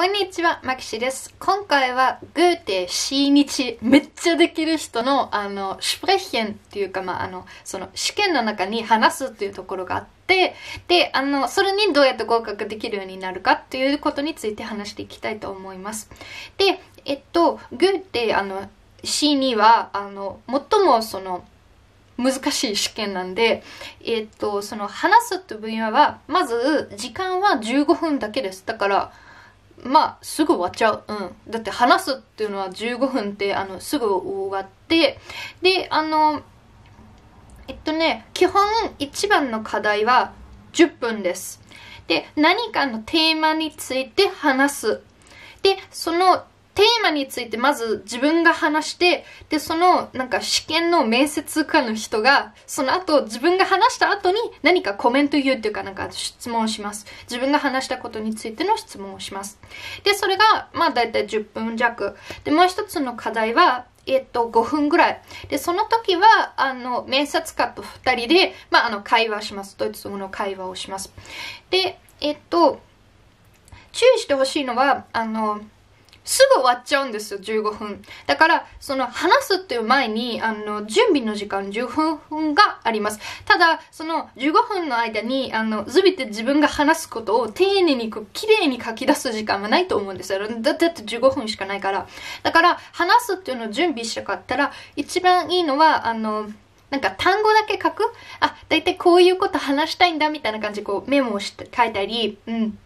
こんにちは、マキシです。今回は、グーテ、新日、めっちゃできる人の、あの、シプレヒェンっていうか、まあ、あの、その、試験の中に話すっていうところがあって、で、あの、それにどうやって合格できるようになるかっていうことについて話していきたいと思います。で、えっと、グーテ、あの、C2 は、あの、最もその、難しい試験なんで、えっと、その、話すっていう分野は、まず、時間は15分だけです。だから、まあ、すぐ終わっちゃう。うん。だって話すっていうのは15分って、あの、すぐ終わって、で、あの、えっとね、基本一番の課題は10分です。で、何かのテーマについて話す。で、そのテーマについてまず自分が話して、で、そのなんか試験の面接官の人が、その後自分が話した後に何かコメント言うっていうかなんか質問をします。自分が話したことについての質問をします。で、それがまあだいたい10分弱。で、もう一つの課題は、えっと、5分ぐらい。で、その時は、あの、面接官と2人で、まあ、あの、会話します。ドイツ語の会話をします。で、えっと、注意してほしいのは、あの、すぐ終わっちゃうんですよ、15分。だから、その話すっていう前に、あの、準備の時間15分があります。ただ、その15分の間に、あの、ズビって自分が話すことを丁寧に、綺麗に書き出す時間はないと思うんですよ。だって15分しかないから。だから、話すっていうのを準備したかったら、一番いいのは、あの、なんか単語だけ書くあ、だいたいこういうこと話したいんだみたいな感じでこうメモをして書いたり、うん。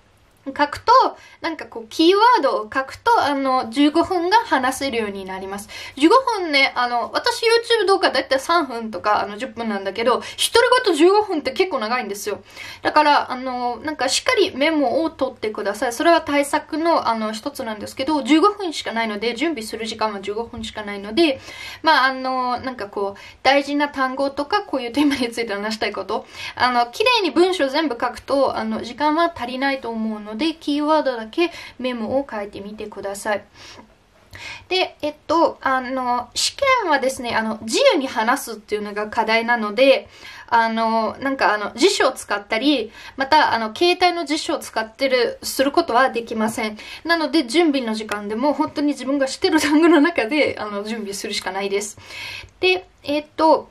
書くと、なんかこう、キーワードを書くと、あの、15分が話せるようになります。15分ね、あの、私 YouTube 動画だいたい3分とか、あの、10分なんだけど、一人ごと15分って結構長いんですよ。だから、あの、なんかしっかりメモを取ってください。それは対策の、あの、一つなんですけど、15分しかないので、準備する時間は15分しかないので、まあ、あの、なんかこう、大事な単語とか、こういうテーマについて話したいこと、あの、綺麗に文章全部書くと、あの、時間は足りないと思うので、のでキーワードだけメモを書いてみてください。で、えっと、あの、試験はですね、あの、自由に話すっていうのが課題なので、あの、なんかあの、辞書を使ったり、また、あの、携帯の辞書を使ってる、することはできません。なので、準備の時間でも、本当に自分が知ってる単語の中で、あの、準備するしかないです。で、えっと、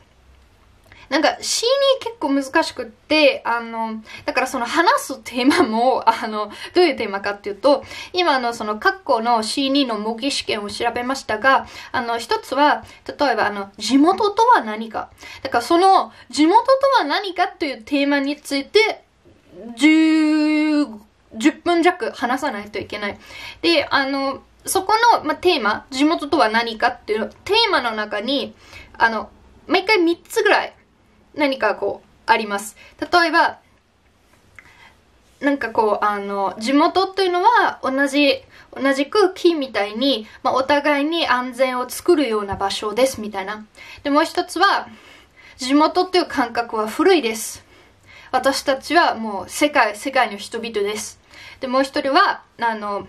なんか CD 結構難しくって、あの、だからその話すテーマも、あの、どういうテーマかっていうと、今のその過去の C2 の模擬試験を調べましたが、あの、一つは、例えばあの、地元とは何か。だからその、地元とは何かというテーマについて、10, 10分弱話さないといけない。で、あの、そこの、まあ、テーマ、地元とは何かっていうテーマの中に、あの、毎回3つぐらい何かこうあります。例えば、なんかこう、あの、地元というのは同じ、同じく木みたいに、まあ、お互いに安全を作るような場所ですみたいな。で、もう一つは、地元という感覚は古いです。私たちはもう世界、世界の人々です。で、もう一人は、あの、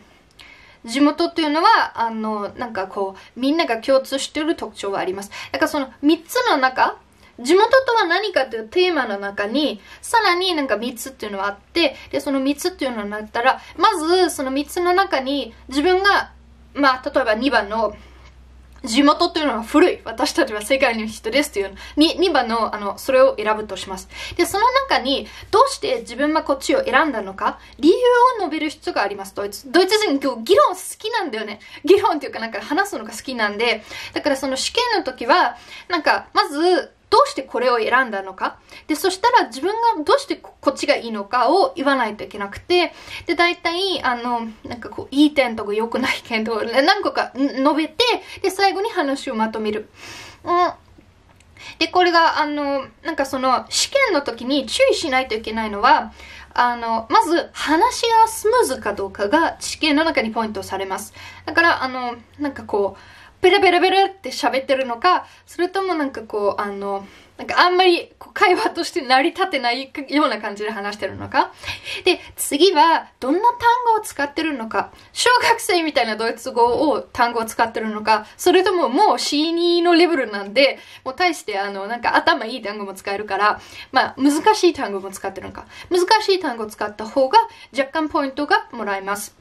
地元というのは、あの、なんかこう、みんなが共通している特徴はあります。だからその3つの中、地元とは何かというテーマの中に、さらになんか3つっていうのはあって、で、その3つっていうのになったら、まずその3つの中に自分が、まあ、例えば2番の、地元というのは古い。私たちは世界の人ですというに、2番の、あの、それを選ぶとします。で、その中に、どうして自分はこっちを選んだのか、理由を述べる必要があります。ドイツ、ドイツ人今日議論好きなんだよね。議論っていうかなんか話すのが好きなんで、だからその試験の時は、なんか、まず、どうしてこれを選んだのか。で、そしたら自分がどうしてこっちがいいのかを言わないといけなくて、で、大体、あの、なんかこう、いい点とか良くない点とか何個か述べて、で、最後に話をまとめる。うんで、これが、あの、なんかその、試験の時に注意しないといけないのは、あの、まず、話がスムーズかどうかが試験の中にポイントされます。だから、あの、なんかこう、ペラペラペラって喋ってるのか、それともなんかこう、あの、なんかあんまり会話として成り立てないような感じで話してるのか。で、次はどんな単語を使ってるのか。小学生みたいなドイツ語を単語を使ってるのか。それとももう C2 のレベルなんで、もう大してあの、なんか頭いい単語も使えるから、まあ難しい単語も使ってるのか。難しい単語を使った方が若干ポイントがもらえます。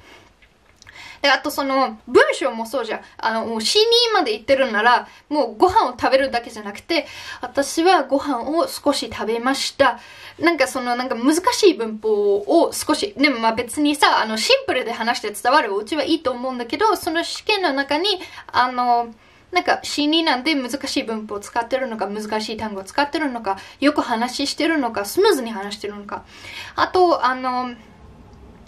で、あとその、文章もそうじゃん。あの、もう死にまで言ってるなら、もうご飯を食べるだけじゃなくて、私はご飯を少し食べました。なんかその、なんか難しい文法を少し、でもまあ別にさ、あの、シンプルで話して伝わるうちはいいと思うんだけど、その試験の中に、あの、なんか心理なんで難しい文法を使ってるのか、難しい単語を使ってるのか、よく話してるのか、スムーズに話してるのか。あと、あの、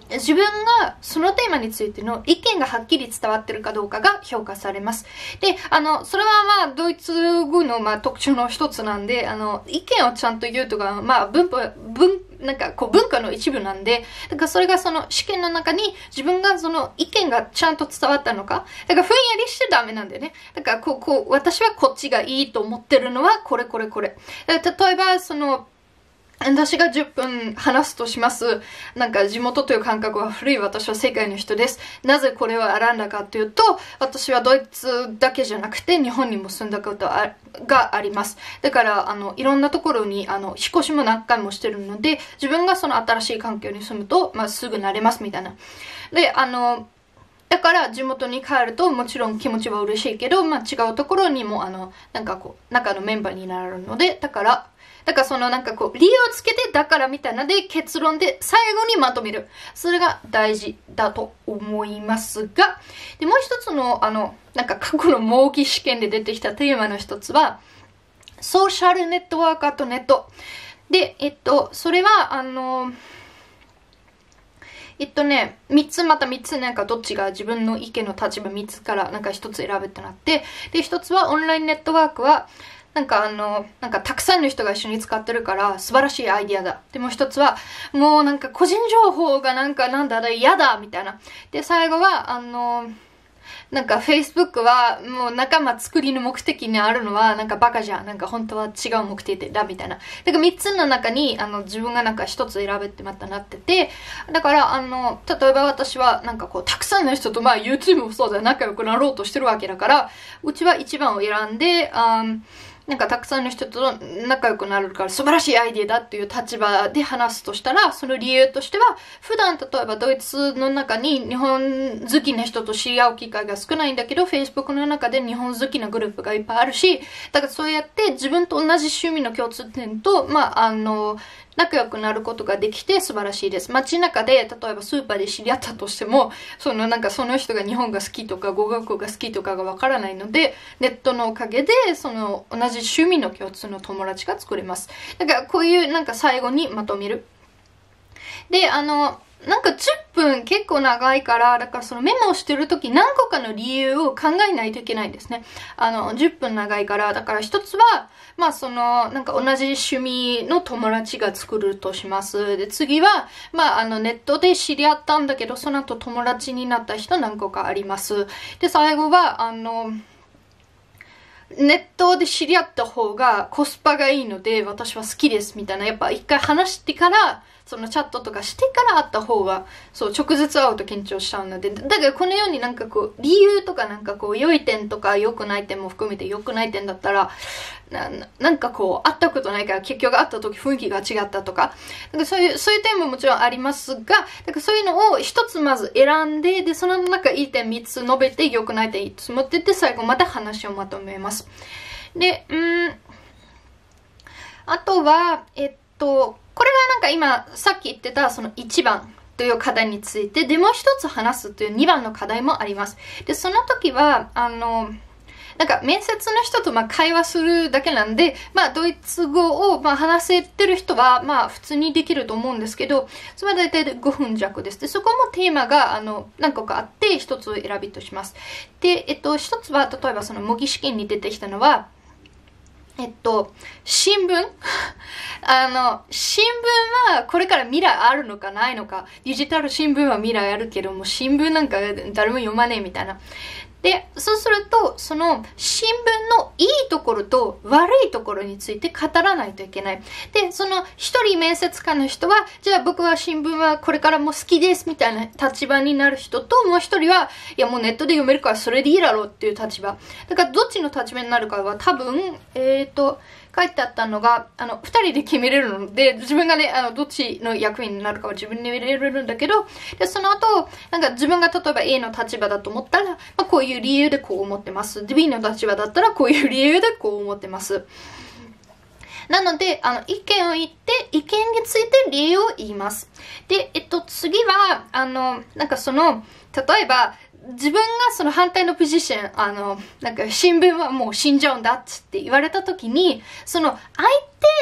自分がそのテーマについての意見がはっきり伝わってるかどうかが評価されます。で、あの、それはまあ、ドイツ語のまあ特徴の一つなんで、あの、意見をちゃんと言うとか、まあ、文法、文、なんかこう文化の一部なんで、だからそれがその試験の中に自分がその意見がちゃんと伝わったのか、だからふんやりしちゃダメなんだよね。だからこう、こう、私はこっちがいいと思ってるのはこれこれこれ。例えば、その、私が10分話すとします。なんか地元という感覚は古い私は世界の人です。なぜこれを選んだかというと、私はドイツだけじゃなくて日本にも住んだことがあります。だから、あの、いろんなところに、あの、引っ越しも何回もしてるので、自分がその新しい環境に住むと、まあ、すぐ慣れますみたいな。で、あの、だから地元に帰るともちろん気持ちは嬉しいけど、まあ、違うところにもあのなんかこう中のメンバーになるのでだからだからそのなんかこう、理由をつけてだからみたいなで結論で最後にまとめる。それが大事だと思いますが、で、もう一つのあの、なんか過去の模擬試験で出てきたテーマの一つは、ソーシャルネットワーカーとネット。で、えっと、それは、あの、えっとね、三つまた三つなんかどっちが自分の意見の立場三つからなんか一つ選ぶってなって、で、一つはオンラインネットワークは、なんかあの、なんかたくさんの人が一緒に使ってるから素晴らしいアイディアだ。でも一つは、もうなんか個人情報がなんかなんだ嫌だみたいな。で、最後は、あの、なんか Facebook はもう仲間作りの目的にあるのはなんかバカじゃん。なんか本当は違う目的だみたいな。だから3つの中にあの自分がなんか1つ選べってまたなってて、だからあの、例えば私はなんかこうたくさんの人とまあ YouTube もそうだ仲良くなろうとしてるわけだから、うちは1番を選んで、あ、うんなんかたくさんの人と仲良くなるから素晴らしいアイディアだっていう立場で話すとしたら、その理由としては、普段例えばドイツの中に日本好きな人と知り合う機会が少ないんだけど、Facebook の中で日本好きなグループがいっぱいあるし、だからそうやって自分と同じ趣味の共通点と、まあ、あの、仲良くなることができて素晴らしいです。街中で、例えばスーパーで知り合ったとしても、そのなんかその人が日本が好きとか語学が好きとかがわからないので、ネットのおかげで、その同じじ趣味の共通の友達が作れます。だからこういうなんか最後にまとめる。で、あの、なんか10分結構長いから、だからそのメモをしてるとき何個かの理由を考えないといけないんですね。あの、10分長いから、だから一つは、まあその、なんか同じ趣味の友達が作るとします。で、次は、まああのネットで知り合ったんだけど、その後友達になった人何個かあります。で、最後は、あの、ネットで知り合った方がコスパがいいので私は好きですみたいなやっぱ一回話してからそのチャットとかしてから会った方が、そう、直接会うと緊張しちゃうので、だからこのようになんかこう、理由とかなんかこう、良い点とか良くない点も含めて良くない点だったら、ななんかこう、会ったことないから結局会った時雰囲気が違ったとか、だかそういう、そういう点ももちろんありますが、だからそういうのを一つまず選んで、で、その中いい点三つ述べて、良くない点5つ持ってって、最後また話をまとめます。で、うん、あとは、えっとと、これがなんか今、さっき言ってたその1番という課題について、で、もう一つ話すという2番の課題もあります。で、その時は、あの、なんか面接の人とまあ会話するだけなんで、まあドイツ語をまあ話せてる人はまあ普通にできると思うんですけど、それは大体5分弱です。で、そこもテーマがあの何個かあって一つを選びとします。で、えっと、一つは例えばその模擬試験に出てきたのは、えっと、新聞 あの、新聞はこれから未来あるのかないのか、デジタル新聞は未来あるけども、新聞なんか誰も読まねえみたいな。で、そうすると、その新聞のいいところと悪いところについて語らないといけない。で、その一人面接官の人は、じゃあ僕は新聞はこれからも好きですみたいな立場になる人と、もう一人は、いやもうネットで読めるからそれでいいだろうっていう立場。だからどっちの立場になるかは多分、えっ、ー、と、書いてあったのが、あの、二人で決めれるので、自分がね、あの、どっちの役員になるかは自分でめれるんだけど、で、その後、なんか自分が例えば A の立場だと思ったら、まあこういうう理由でこう思ってます。で、B の立場だったらこういう理由でこう思ってます。なので、あの、意見を言って、意見について理由を言います。で、えっと、次は、あの、なんかその、例えば、自分がその反対のポジション、あの、なんか新聞はもう死んじゃうんだっつって言われた時に、その相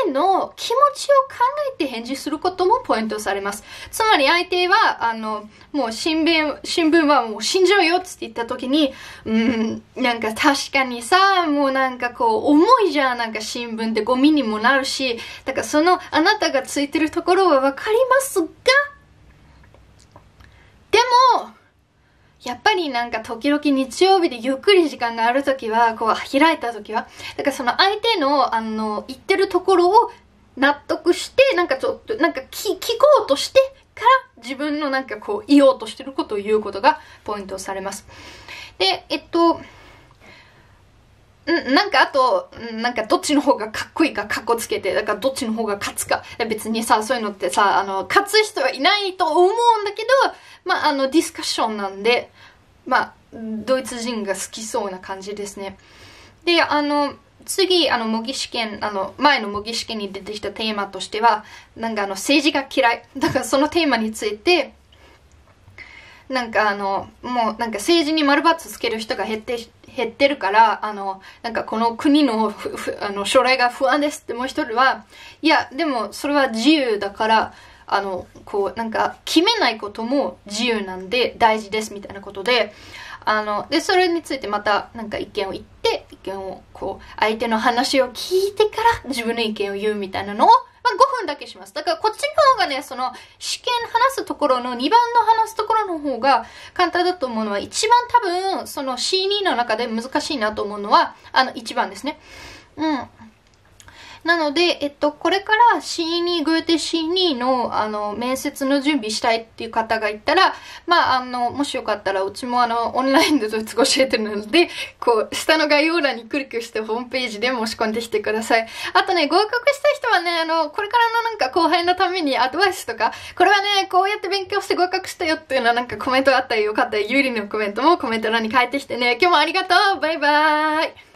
手の気持ちを考えて返事することもポイントされます。つまり相手は、あの、もう新聞、新聞はもう死んじゃうよって言った時に、うん、なんか確かにさ、もうなんかこう、重いじゃん、なんか新聞ってゴミにもなるし、だからそのあなたがついてるところはわかりますが、でも、やっぱりなんか時々日曜日でゆっくり時間がある時は、こう開いた時は、だからその相手の、あの、言ってるところを納得して、なんかちょっと、なんか聞聞こうとしてから自分のなんかこう言おうとしてることを言うことがポイントされます。で、えっと、うん、なんかあと、なんかどっちの方がかっこいいかかっこつけて、だからどっちの方が勝つか。別にさ、そういうのってさ、あの、勝つ人はいないと思うんだけど、まあ、あの、ディスカッションなんで、まあ、ドイツ人が好きそうな感じですね。で、あの、次、あの、模擬試験、あの、前の模擬試験に出てきたテーマとしては、なんかあの、政治が嫌い。だからそのテーマについて、なんかあの、もうなんか政治に丸バツつける人が減って減ってるから、あの、なんかこの国のあの将来が不安ですってもう一人は、いや、でもそれは自由だから、あの、こう、なんか決めないことも自由なんで大事ですみたいなことで、あの、で、それについてまたなんか意見を言って、意見をこう、相手の話を聞いてから自分の意見を言うみたいなのをまあ、5分だけします。だからこっちの方がね、その試験話すところの2番の話すところの方が簡単だと思うのは、一番多分その C2 の中で難しいなと思うのは、あの1番ですね。うん。なので、えっと、これから C2、グーテ C2 の、あの、面接の準備したいっていう方がいたら、まあ、あの、もしよかったら、うちもあの、オンラインでドイツ語教えてるので、こう、下の概要欄にクリックしてホームページで申し込んできてください。あとね、合格した人はね、あの、これからのなんか後輩のためにアドバイスとか、これはね、こうやって勉強して合格したよっていうのはなんかコメントがあったらよかったら、有利のコメントもコメント欄に書いてきてね、今日もありがとうバイバーイ